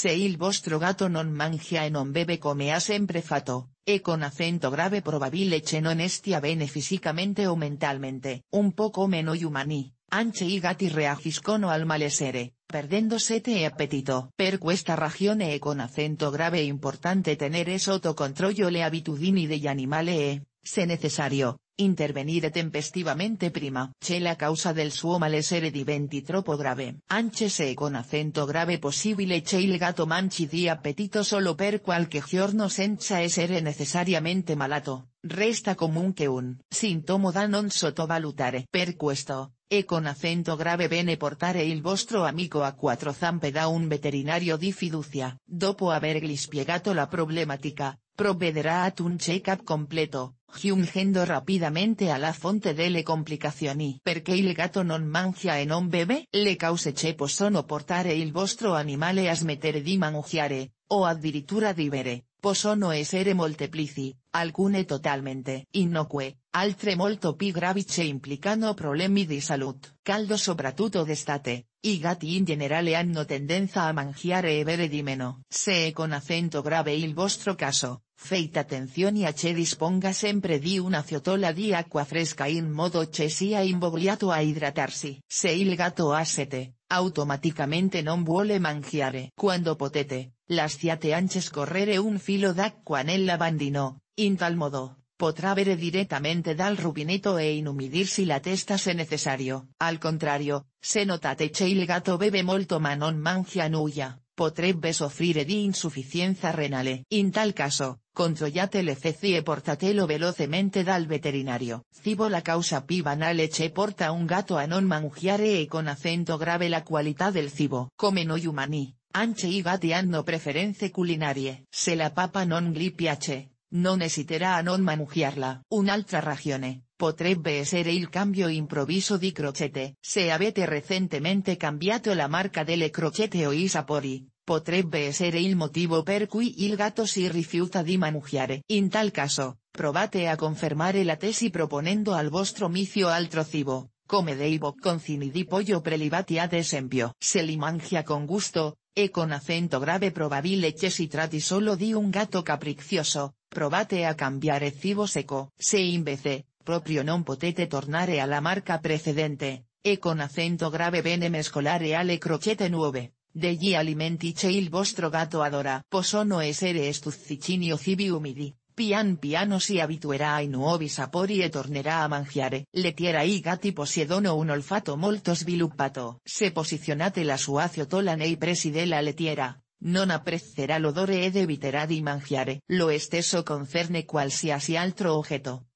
Se il vostro gatto non mangia e non bebe come ha sempre fatto, e con acento grave probabile che non estia bene fisicamente o mentalmente, un poco meno umani, anche i gatti reagiscono al malessere, perdendo sete e appetito. Per questa ragione e con acento grave e importante tener sotto controllo le abitudini degli animali e, se necesario, intervenire tempestivamente prima. Che la causa del suo malessere diventi troppo grave. Anche se con acento grave possibile che il gatto manchi di appetito solo per qualche giorno senza essere necesariamente malato. Resta que un sintomo da non sottovalutare. Per questo, e con acento grave bene portare il vostro amico a cuatro zampe da un veterinario di fiducia. Dopo haber spiegato la problematica, provvederà a un check-up completo, giungendo rapidamente la fonte delle complicazioni. Perché il gato non mangia en un bebe, Le cause che possono portare il vostro animale a smettere di mangiare, o addirittura di bere, possono essere molteplici, alcune totalmente innocue, altre molto più gravi che implicano problemi di salute. Caldo soprattutto d'estate, i gatti in generale hanno tendenza a mangiare e bere di meno. Se con acento grave il vostro caso, Feita atención y che disponga sempre di una ciotola di acqua fresca in modo che sia imbogliato a hidratarsi. Se il gato asete, automaticamente non vuole mangiare. Cuando potete, lasciate anches correre un filo d'acqua nel bandino, in tal modo, potrà bere directamente dal rubinetto e inumidirsi la testa se necesario. Al contrario, se notate che il gato bebe molto ma non mangia nulla, potrebbe soffrire di insufficienza renale. In tal caso, controllate le fecie portatelo velocemente dal veterinario. Cibo la causa pi banale che porta un gatto a non mangiare e con acento grave la qualità del cibo. Come no umani, anche i gatti hanno preferenze culinarie. Se la papa non gli piace, non esiterà a non mangiarla. Un'altra ragione, potrebbe essere il cambio improvviso di crochete. Se avete recentemente cambiato la marca delle crochete o i sapori, potrebbe essere il motivo per cui il gatto si rifiuta di mangiare. In tal caso, probate a confermare la tesi proponendo al vostro micio altro cibo, come dei bocconcini di pollo prelibati ad esempio. Se li mangia con gusto, e con acento grave probabile che si tratti solo di un gatto capriccioso, probate a cambiare cibo seco, Se invece, proprio non potete tornare la marca precedente, e con acento grave bene mescolare alle crocchette nuove, degli alimenti che il vostro gatto adora. Possono essere stuzzicini o cibi umidi, pian piano si abituerà ai nuovi sapori e tornerà a mangiare. Letiera i gatti possiedono un olfato molto sviluppato. Se posizionate la sua y nei preside della letiera, non apprezzerà l'odore e eviterà di mangiare. Lo stesso concerne qualsiasi altro oggetto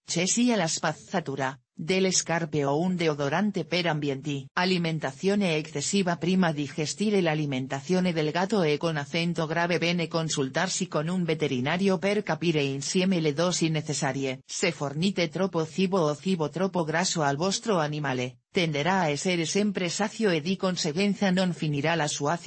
a la spazzatura, del escarpe o un deodorante per ambienti. E alimentazione eccessiva prima digestire la alimentación del gato e con acento grave bene consultarsi con un veterinario per capire insieme le dosi necessarie. Se fornite troppo cibo o cibo troppo graso al vostro animale, tenderá a ser siempre sacio e di conseguenza non finirá la sua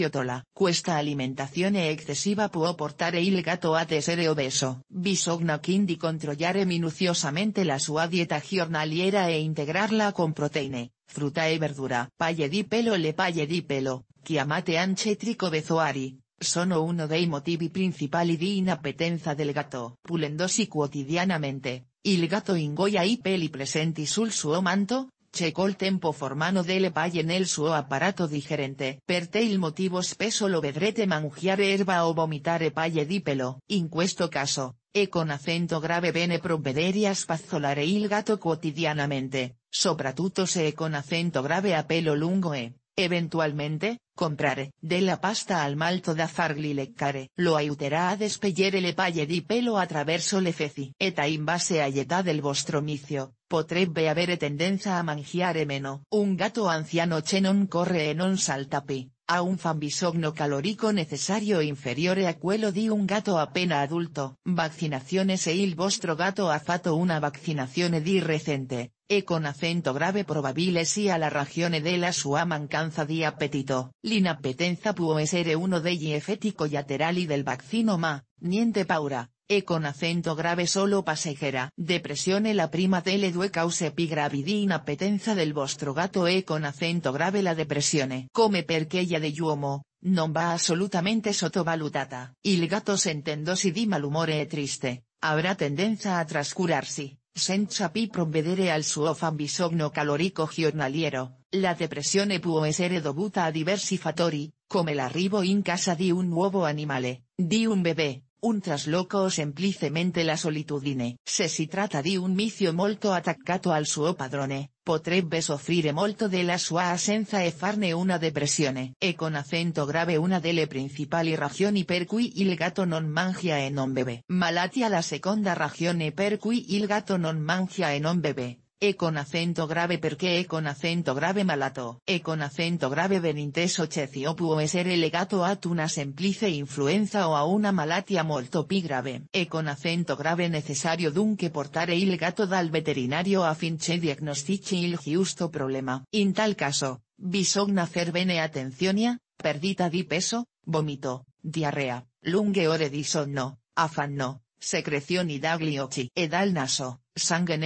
cuesta alimentación e excesiva excesiva puo portare il gatto a ser obeso. Bisogna quindi controllare minuciosamente la sua dieta giornaliera e integrarla con proteine, fruta e verdura. Palle di pelo Le palle di pelo, chiamate anche trico bezoari, sono uno dei motivi principali di inapetenza del gato. Pulendosi quotidianamente, il gato ingoia i peli presenti sul suo manto, che col tempo formano delle palle nel suo apparato digerente. Per te il motivo spesso lo vedrete mangiare erba o vomitare palle di pelo. In questo caso, e con acento grave bene provvedere a spazzolare il gatto quotidianamente, soprattutto se e con acento grave a pelo lungo e, eventualmente, comprare della pasta al malto da fargli leccare. Lo aiuterà a despegliere le palle di pelo attraverso le feci. Eta in base a età del vostro micio potrebbe avere tendenza a mangiare menos. Un gato anciano chenon corre e non salta pi, A un fambisogno calorico necesario inferiore a quello di un gato apenas adulto. Vaccinaciones e il vostro gato ha fatto una vaccinazione di recente, e con acento grave probabile a la ragione della sua mancanza di appetito. L'inapetenza può essere uno degli effetti collaterali del vaccino ma, niente paura, e con acento grave solo pasejera. Depressione la prima delle due cause pi gravi del vostro gato e con acento grave la depressione. Come per ella de uomo, non va assolutamente sottovalutata. Il gatto sentendosi di malumore e triste, habrá tendenza a trascurarsi senza più provvedere al suo fabbisogno calorico giornaliero, la depressione può essere dovuta a diversi fattori, come l'arrivo in casa di un nuovo animale, di un bebé un trasloco o semplicemente la solitudine. Se si trata di un micio molto attaccato al suo padrone, potrebbe soffrire molto della sua assenza e farne una depressione. E con acento grave una delle principali ragioni per cui il gatto non mangia e non bebe. Malatia la seconda ragione per cui il gatto non mangia en non bebe. E con acento grave porque E con acento grave malato. E con acento grave beninteso si può essere legato a una semplice influenza o a una malattia molto più grave. E con acento grave necesario, dunque portare il gatto dal veterinario affinché diagnostici il giusto problema. In tal caso, bisogna hacer bene attenzione, perdita di peso, vómito, diarrea, lunghe ore di sonno, affanno, secrezioni dagli occhi e dal naso sangue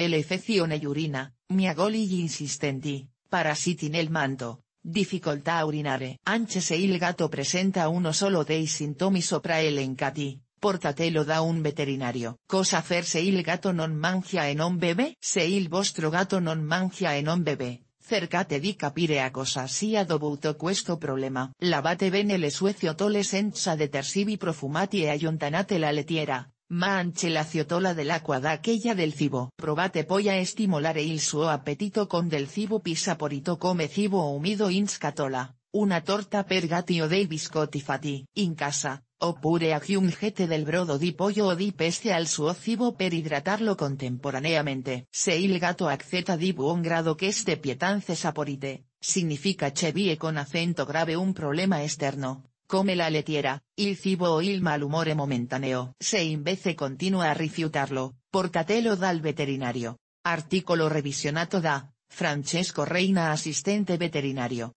y urina, miagoli insistenti, en el manto, dificultad a urinare. Anche se il gato presenta uno solo dei sintomi sopra elencati, portatelo da un veterinario. Cosa hacer se il gato non mangia en un bebé? Se il vostro gato non mangia en un bebé? cercate di capire a cosa sia dovuto questo problema. Lavate bene le tole senza detersivi profumati e ayuntanate la letiera. Manche la ciotola del da aquella del cibo. Probate polla estimolare il suo apetito con del cibo pisaporito come cibo umido in scatola, una torta per gatti o dei biscotti fatti. In casa, oppure aggiungete del brodo di pollo o di peste al suo cibo per hidratarlo contemporáneamente. Se il gatto accetta di buon grado que este pietanze saporite, significa che con acento grave un problema esterno come la letiera, il cibo o il malumore momentaneo se invece continua a rifiutarlo, portatelo dal veterinario. Articolo revisionato da, Francesco Reina asistente veterinario.